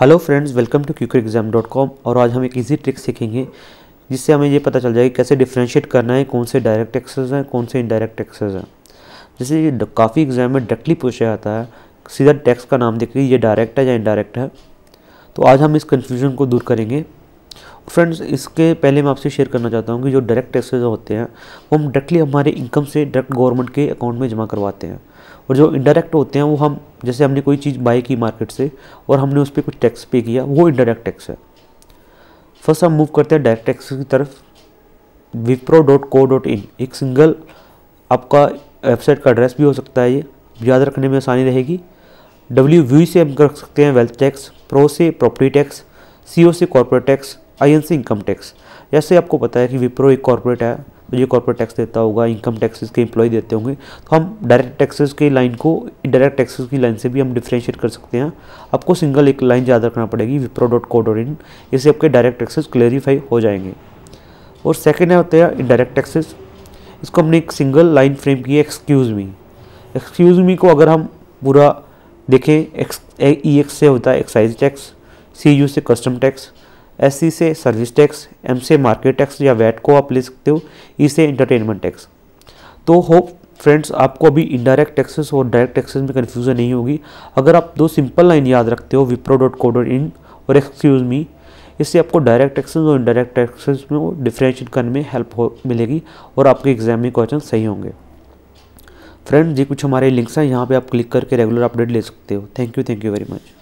hello friends welcome to क्यूकर exam dot com और आज हम एक इजी ट्रिक सीखेंगे जिससे हमें ये पता चल जाएगा कैसे डिफ्रेंशिएट करना है कौन से डायरेक्ट टैक्सेस हैं कौन से इनडायरेक्ट टैक्सेस हैं जैसे ये काफ़ी एग्जाम में डायरेक्टली पूछा जाता है सीधा टैक्स का नाम देख ये डायरेक्ट है या इनडायरेक्ट है तो आज हम इस कन्फ्यूजन को दूर करेंगे फ्रेंड्स इसके पहले मैं आपसे शेयर करना चाहता हूँ कि जो डायरेक्ट टैक्सेज होते हैं वो हम डायरेक्टली हमारे इनकम से डायरेक्ट गवर्नमेंट के अकाउंट में जमा करवाते हैं और जो इनडायरेक्ट होते हैं वो हम जैसे हमने कोई चीज़ बाई की मार्केट से और हमने उस पर कुछ टैक्स पे किया वो इनडायरेक्ट टैक्स है फर्स्ट हम मूव करते हैं डायरेक्ट टैक्स की तरफ Wipro dot co dot in एक सिंगल आपका वेबसाइट का एड्रेस भी हो सकता है ये याद रखने में आसानी रहेगी डब्ल्यू वी से हम कर सकते हैं वेल्थ टैक्स प्रो से प्रॉपर्टी टैक्स सी ओ से corporate tax INC income tax जैसे आपको पता है कि विप्रो एक कॉरपोरेट है तो ये कॉरपोरेट टैक्स देता होगा इनकम टैक्सेस के इम्प्लॉय देते होंगे तो हम डायरेक्ट टैक्सेस की लाइन को इनडायरेक्ट टैक्सेस की लाइन से भी हम डिफ्रेंशिएट कर सकते हैं आपको सिंगल एक लाइन याद रखना पड़ेगी Wipro dot co dot in इससे आपके डायरेक्ट टैक्सेस क्लेरिफाई हो जाएंगे और सेकेंड है होता है इनडायरेक्ट टैक्सेस इसको हमने एक सिंगल लाइन फ्रेम की है एक्सक्यूज़ मी एक्सक्यूज़ मी को अगर हम पूरा देखें एक्स ई एक्स से होता है एक्साइज टैक्स सी यू से कस्टम टैक्स एस सी से सर्विस टैक्स एम से मार्केट टैक्स या वैट को आप ले सकते हो ई से इंटरटेनमेंट टैक्स तो होप फ्रेंड्स आपको अभी इनडायरेक्ट टैक्सेस और डायरेक्ट टैक्सेस में कन्फ्यूज़न नहीं होगी अगर आप दो सिंपल लाइन याद रखते हो Wipro dot co dot in और एक्सक्यूज़ मी इससे आपको डायरेक्ट टैक्सेस और इनडायरेक्ट टैक्सेस में डिफ्रेंशिएट करने में हेल्प हो मिलेगी और आपके एग्जाम में क्वेश्चन सही होंगे फ्रेंड्स ये कुछ हमारे लिंक्स हैं यहाँ पर आप क्लिक करके रेगुलर अपडेट ले सकते हो thank you thank you very much